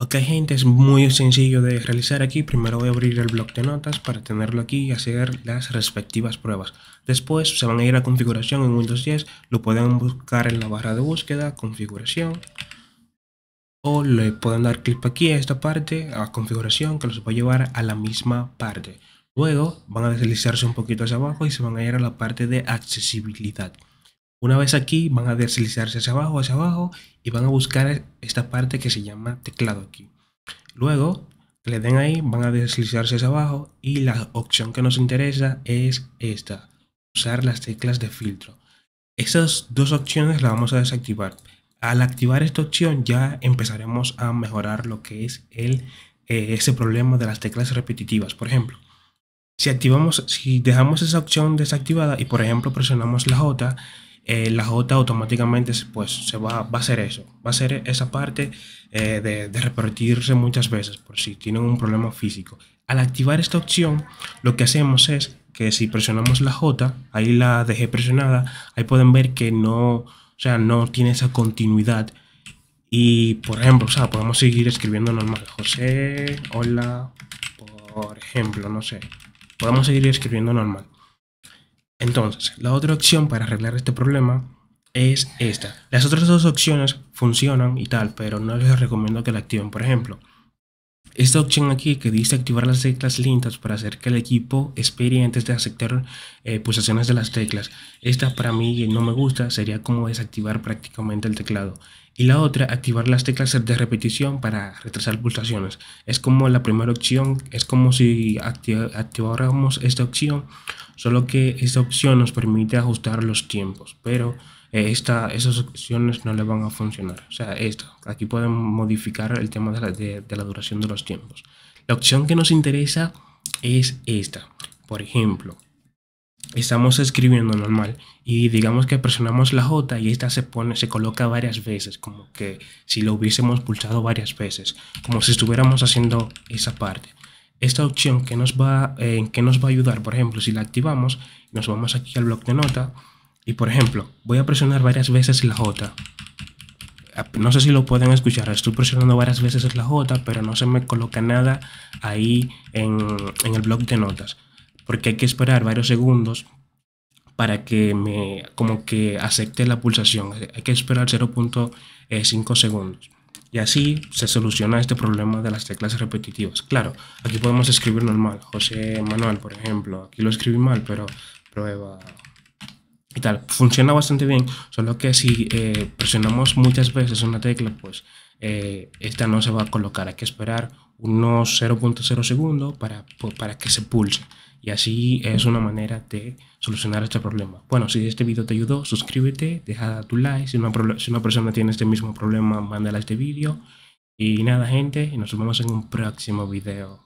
Ok gente, es muy sencillo de realizar aquí. Primero voy a abrir el bloc de notas para tenerlo aquí y hacer las respectivas pruebas. Después se van a ir a configuración en Windows 10. Lo pueden buscar en la barra de búsqueda, configuración. O le pueden dar clic aquí a esta parte, a configuración, que los va a llevar a la misma parte. Luego van a deslizarse un poquito hacia abajo y se van a ir a la parte de accesibilidad. Una vez aquí van a deslizarse hacia abajo, hacia abajo y van a buscar esta parte que se llama teclado aquí. Luego le den ahí, van a deslizarse hacia abajo y la opción que nos interesa es esta, usar las teclas de filtro. Esas dos opciones las vamos a desactivar. Al activar esta opción ya empezaremos a mejorar lo que es el, eh, ese problema de las teclas repetitivas. Por ejemplo, si activamos, si dejamos esa opción desactivada y por ejemplo presionamos la J, eh, la J automáticamente pues, se va, a hacer eso, va a ser esa parte eh, de, de, repetirse muchas veces por si tienen un problema físico. Al activar esta opción, lo que hacemos es que si presionamos la J, ahí la dejé presionada, ahí pueden ver que no, o sea, no tiene esa continuidad. Y por ejemplo, o sea, podemos seguir escribiendo normal. José, hola, por ejemplo, no sé. Podemos seguir escribiendo normal. Entonces, la otra opción para arreglar este problema es esta. Las otras dos opciones funcionan y tal, pero no les recomiendo que la activen. Por ejemplo, esta opción aquí que dice activar las teclas lindas para hacer que el equipo espere antes de aceptar eh, pulsaciones de las teclas. Esta para mí no me gusta, sería como desactivar prácticamente el teclado y la otra activar las teclas de repetición para retrasar pulsaciones. Es como la primera opción, es como si activáramos esta opción, solo que esta opción nos permite ajustar los tiempos, pero eh, esta, esas opciones no le van a funcionar. O sea, esto, aquí pueden modificar el tema de la duración de los tiempos. La opción que nos interesa es esta. Por ejemplo, estamos escribiendo normal y digamos que presionamos la J y esta se pone, se coloca varias veces, como que si lo hubiésemos pulsado varias veces, como si estuviéramos haciendo esa parte. Esta opción que nos va, eh, que nos va a ayudar, por ejemplo, si la activamos, nos vamos aquí al bloc de nota y por ejemplo, voy a presionar varias veces la J. No sé si lo pueden escuchar, estoy presionando varias veces la J, pero no se me coloca nada ahí en, en el bloc de notas porque hay que esperar varios segundos para que me como que acepte la pulsación. Hay que esperar 0.5 eh, segundos. Y así se soluciona este problema de las teclas repetitivas. Claro, aquí podemos escribir normal. José Manuel, por ejemplo. Aquí lo escribí mal, pero prueba y tal. Funciona bastante bien, solo que si eh, presionamos muchas veces una tecla, pues eh, esta no se va a colocar. Hay que esperar unos 0.0 segundos para, que se pulse. Y así es una manera de solucionar este problema. Bueno, si este video te ayudó, suscríbete, deja tu like. Si una, si una persona tiene este mismo problema, mándala este video. Y nada, gente, y nos vemos en un próximo video.